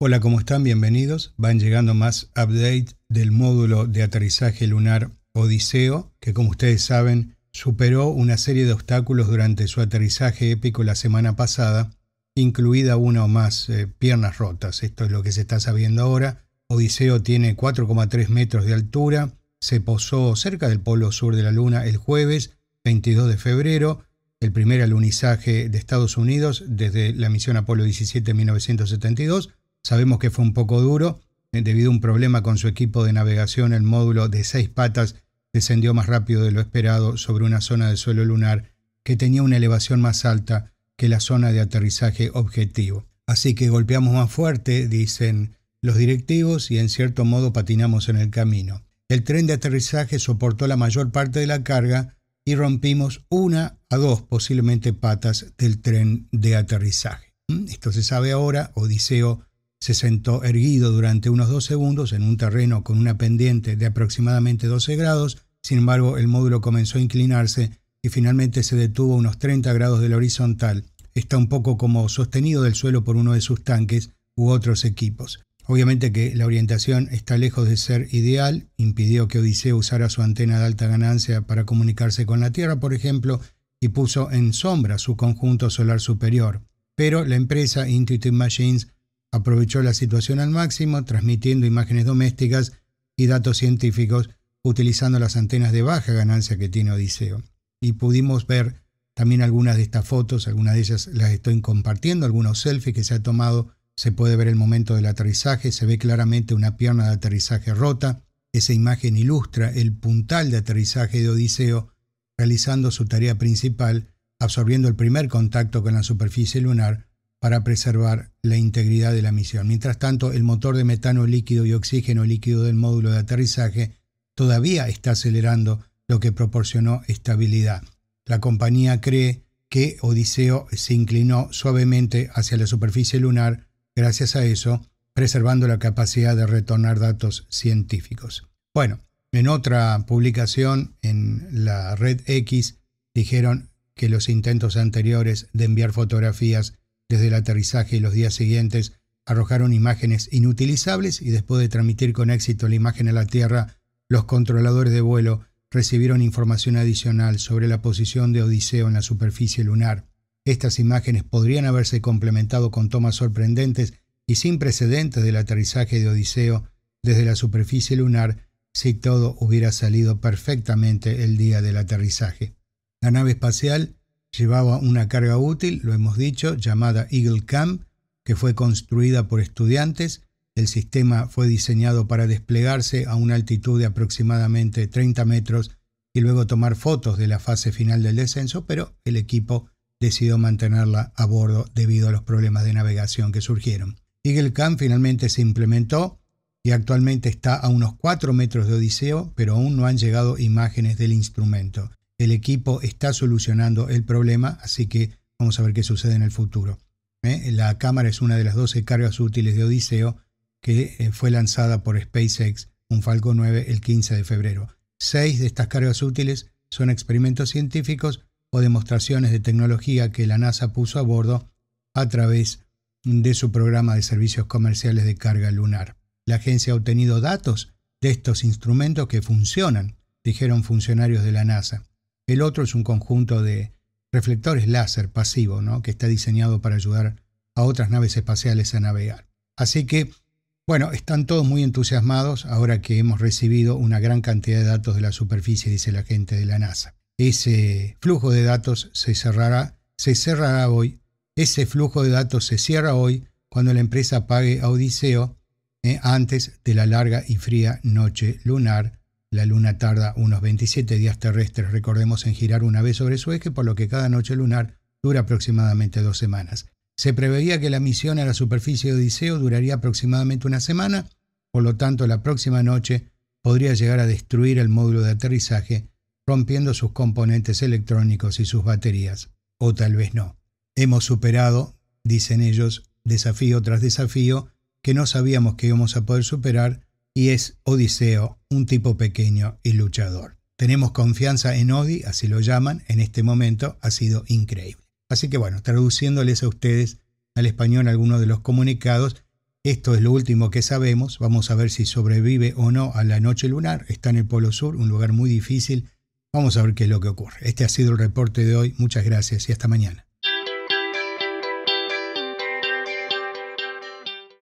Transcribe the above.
Hola, ¿cómo están? Bienvenidos. Van llegando más updates del módulo de aterrizaje lunar Odiseo, que como ustedes saben, superó una serie de obstáculos durante su aterrizaje épico la semana pasada, incluida una o más eh, piernas rotas. Esto es lo que se está sabiendo ahora. Odiseo tiene 4,3 metros de altura, se posó cerca del polo sur de la Luna el jueves 22 de febrero, el primer alunizaje de Estados Unidos desde la misión Apolo 17 en 1972 Sabemos que fue un poco duro, eh, debido a un problema con su equipo de navegación, el módulo de seis patas descendió más rápido de lo esperado sobre una zona de suelo lunar que tenía una elevación más alta que la zona de aterrizaje objetivo. Así que golpeamos más fuerte, dicen los directivos, y en cierto modo patinamos en el camino. El tren de aterrizaje soportó la mayor parte de la carga y rompimos una a dos posiblemente patas del tren de aterrizaje. ¿Mm? Esto se sabe ahora, Odiseo se sentó erguido durante unos dos segundos en un terreno con una pendiente de aproximadamente 12 grados, sin embargo el módulo comenzó a inclinarse y finalmente se detuvo a unos 30 grados del horizontal. Está un poco como sostenido del suelo por uno de sus tanques u otros equipos. Obviamente que la orientación está lejos de ser ideal, impidió que Odiseo usara su antena de alta ganancia para comunicarse con la Tierra, por ejemplo, y puso en sombra su conjunto solar superior. Pero la empresa Intuitive Machines aprovechó la situación al máximo, transmitiendo imágenes domésticas y datos científicos utilizando las antenas de baja ganancia que tiene Odiseo. Y pudimos ver también algunas de estas fotos, algunas de ellas las estoy compartiendo, algunos selfies que se ha tomado, se puede ver el momento del aterrizaje, se ve claramente una pierna de aterrizaje rota, esa imagen ilustra el puntal de aterrizaje de Odiseo realizando su tarea principal, absorbiendo el primer contacto con la superficie lunar para preservar la integridad de la misión. Mientras tanto, el motor de metano líquido y oxígeno líquido del módulo de aterrizaje todavía está acelerando, lo que proporcionó estabilidad. La compañía cree que Odiseo se inclinó suavemente hacia la superficie lunar gracias a eso, preservando la capacidad de retornar datos científicos. Bueno, en otra publicación en la red X dijeron que los intentos anteriores de enviar fotografías desde el aterrizaje y los días siguientes arrojaron imágenes inutilizables y después de transmitir con éxito la imagen a la Tierra, los controladores de vuelo recibieron información adicional sobre la posición de Odiseo en la superficie lunar. Estas imágenes podrían haberse complementado con tomas sorprendentes y sin precedentes del aterrizaje de Odiseo desde la superficie lunar si todo hubiera salido perfectamente el día del aterrizaje. La nave espacial llevaba una carga útil, lo hemos dicho, llamada Eagle Camp, que fue construida por estudiantes. El sistema fue diseñado para desplegarse a una altitud de aproximadamente 30 metros y luego tomar fotos de la fase final del descenso, pero el equipo decidió mantenerla a bordo debido a los problemas de navegación que surgieron. Eagle Camp finalmente se implementó y actualmente está a unos 4 metros de Odiseo, pero aún no han llegado imágenes del instrumento el equipo está solucionando el problema, así que vamos a ver qué sucede en el futuro. ¿eh? La cámara es una de las 12 cargas útiles de Odiseo que eh, fue lanzada por SpaceX, un Falcon 9, el 15 de febrero. Seis de estas cargas útiles son experimentos científicos o demostraciones de tecnología que la NASA puso a bordo a través de su programa de servicios comerciales de carga lunar. La agencia ha obtenido datos de estos instrumentos que funcionan, dijeron funcionarios de la NASA. El otro es un conjunto de reflectores láser pasivo, ¿no? que está diseñado para ayudar a otras naves espaciales a navegar. Así que, bueno, están todos muy entusiasmados ahora que hemos recibido una gran cantidad de datos de la superficie, dice la gente de la NASA. Ese flujo de datos se cerrará, se cerrará hoy. Ese flujo de datos se cierra hoy cuando la empresa pague a Odiseo eh, antes de la larga y fría noche lunar la Luna tarda unos 27 días terrestres, recordemos, en girar una vez sobre su eje, por lo que cada noche lunar dura aproximadamente dos semanas. Se preveía que la misión a la superficie de Odiseo duraría aproximadamente una semana, por lo tanto la próxima noche podría llegar a destruir el módulo de aterrizaje, rompiendo sus componentes electrónicos y sus baterías. O tal vez no. Hemos superado, dicen ellos, desafío tras desafío que no sabíamos que íbamos a poder superar y es Odiseo, un tipo pequeño y luchador. Tenemos confianza en Odi, así lo llaman, en este momento ha sido increíble. Así que bueno, traduciéndoles a ustedes al español algunos de los comunicados, esto es lo último que sabemos, vamos a ver si sobrevive o no a la noche lunar, está en el Polo Sur, un lugar muy difícil, vamos a ver qué es lo que ocurre. Este ha sido el reporte de hoy, muchas gracias y hasta mañana.